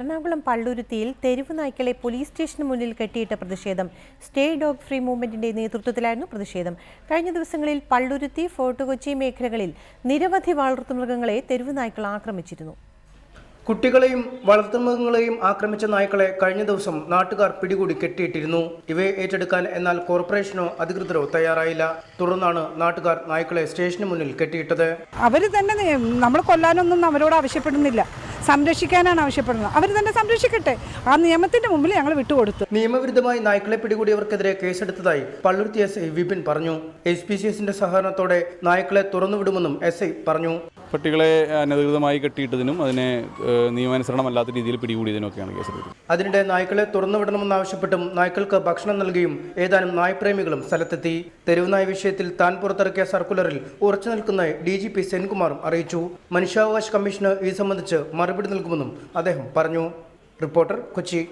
എറണാകുളം പള്ളുരുത്തിയിൽ തെരുവ് നായ്ക്കളെ പോലീസ് സ്റ്റേഷന് മുന്നിൽ കെട്ടിയിട്ട പ്രതിഷേധം സ്റ്റേ ഡോഗ് ഫ്രീ മൂവ്മെന്റിന്റെ നേതൃത്വത്തിലായിരുന്നു പ്രതിഷേധം കഴിഞ്ഞ ദിവസങ്ങളിൽ പള്ളുരുത്തി ഫോർട്ട് കൊച്ചി മേഖലകളിൽ നിരവധി വളർത്തുമൃഗങ്ങളെ തെരുവ് നായ്ക്കൾ ആക്രമിച്ചിരുന്നു കുട്ടികളെയും വളർത്തുമൃഗങ്ങളെയും ആക്രമിച്ച നായ്ക്കളെ കഴിഞ്ഞ ദിവസം നാട്ടുകാർ പിടികൂടി കെട്ടിയിട്ടിരുന്നു ഇവയെ ഏറ്റെടുക്കാൻ എന്നാൽ കോർപ്പറേഷനോ അധികൃതരോ തയ്യാറായില്ല തുടർന്നാണ് നാട്ടുകാർ നായ്ക്കളെ സ്റ്റേഷന് മുന്നിൽ കെട്ടിയിട്ടത് അവര് തന്നെ നമ്മൾ കൊല്ലാനൊന്നും അവരോട് ആവശ്യപ്പെടുന്നില്ല സംരക്ഷിക്കാനാണ് ആവശ്യപ്പെടുന്നത് അവർ തന്നെ സംരക്ഷിക്കട്ടെ ആ നിയമത്തിന്റെ മുമ്പിൽ ഞങ്ങൾ വിട്ടുകൊടുത്തു നിയമവിരുദ്ധമായി നായ്ക്കളെ പിടികൂടിയവർക്കെതിരെ കേസെടുത്തതായി പള്ളുരുത്തി എസ് ഐ വിപിൻ പറഞ്ഞു എസ് പി സി എസിന്റെ സഹകരണത്തോടെ നായ്ക്കളെ തുറന്നുവിടുമെന്നും എസ് ഐ പറഞ്ഞു പട്ടികളെ അനധികൃതമായി കെട്ടിയിട്ടതിനും അതിനെ നിയമാനുസരണമല്ലാത്ത രീതിയിൽ പിടികൂടിയതിനൊക്കെയാണ് കേസ് അതിനിടെ നായ്ക്കളെ തുറന്നുവിടണമെന്നാവശ്യപ്പെട്ടും നായ്ക്കൾക്ക് ഭക്ഷണം നൽകിയും ഏതാനും നായ്പ്രേമികളും സ്ഥലത്തെത്തി തെരുവ് നായ വിഷയത്തിൽ താൻ പുറത്തിറക്കിയ സർക്കുലറിൽ ഉറച്ചു നിൽക്കുന്ന ഡി ജി പി സെൻകുമാറും അറിയിച്ചു മനുഷ്യാവകാശ കമ്മീഷന് ഇത് സംബന്ധിച്ച് മറുപടി നൽകുമെന്നും അദ്ദേഹം പറഞ്ഞു റിപ്പോർട്ടർ കൊച്ചി